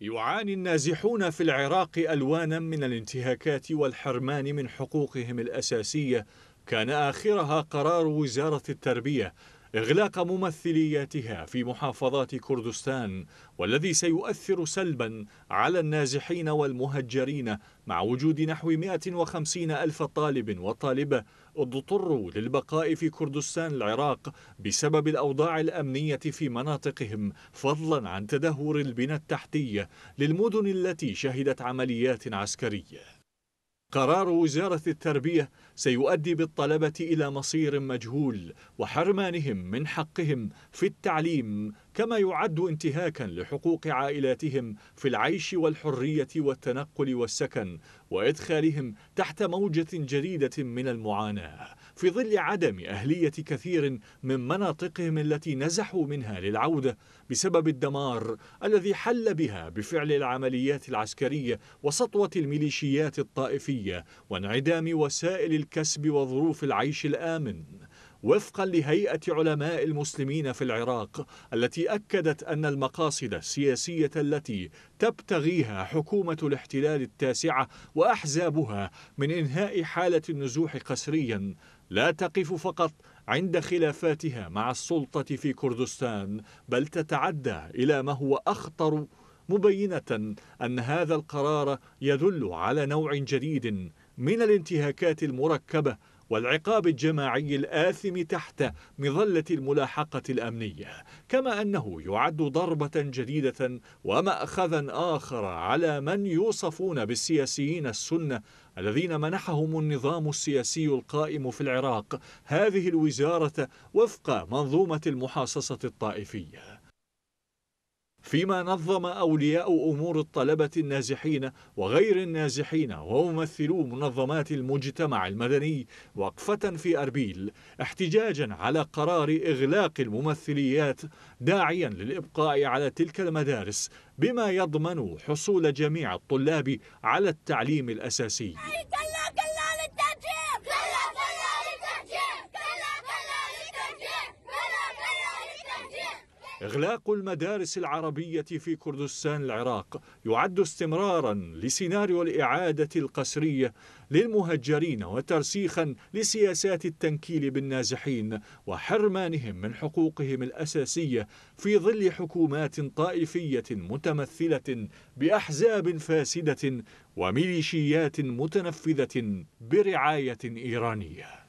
يعاني النازحون في العراق ألوانا من الانتهاكات والحرمان من حقوقهم الأساسية كان آخرها قرار وزارة التربية إغلاق ممثلياتها في محافظات كردستان والذي سيؤثر سلبا على النازحين والمهجرين مع وجود نحو 150 ألف طالب وطالبة اضطروا للبقاء في كردستان العراق بسبب الأوضاع الأمنية في مناطقهم فضلا عن تدهور البنى التحتية للمدن التي شهدت عمليات عسكرية قرار وزارة التربية سيؤدي بالطلبة إلى مصير مجهول وحرمانهم من حقهم في التعليم كما يعد انتهاكا لحقوق عائلاتهم في العيش والحرية والتنقل والسكن وإدخالهم تحت موجة جديدة من المعاناة في ظل عدم أهلية كثير من مناطقهم التي نزحوا منها للعودة بسبب الدمار الذي حل بها بفعل العمليات العسكرية وسطوة الميليشيات الطائفية وانعدام وسائل الكسب وظروف العيش الآمن وفقا لهيئة علماء المسلمين في العراق التي أكدت أن المقاصد السياسية التي تبتغيها حكومة الاحتلال التاسعة وأحزابها من إنهاء حالة النزوح قسريا لا تقف فقط عند خلافاتها مع السلطة في كردستان بل تتعدى إلى ما هو أخطر مبينة أن هذا القرار يدل على نوع جديد من الانتهاكات المركبة والعقاب الجماعي الآثم تحت مظلة الملاحقة الأمنية كما أنه يعد ضربة جديدة ومأخذا آخر على من يوصفون بالسياسيين السنة الذين منحهم النظام السياسي القائم في العراق هذه الوزارة وفق منظومة المحاصصة الطائفية فيما نظم أولياء أمور الطلبة النازحين وغير النازحين وممثلو منظمات المجتمع المدني وقفة في أربيل احتجاجا على قرار إغلاق الممثليات داعيا للإبقاء على تلك المدارس بما يضمن حصول جميع الطلاب على التعليم الأساسي إغلاق المدارس العربية في كردستان العراق يعد استمرارا لسيناريو الإعادة القسرية للمهجرين وترسيخا لسياسات التنكيل بالنازحين وحرمانهم من حقوقهم الأساسية في ظل حكومات طائفية متمثلة بأحزاب فاسدة وميليشيات متنفذة برعاية إيرانية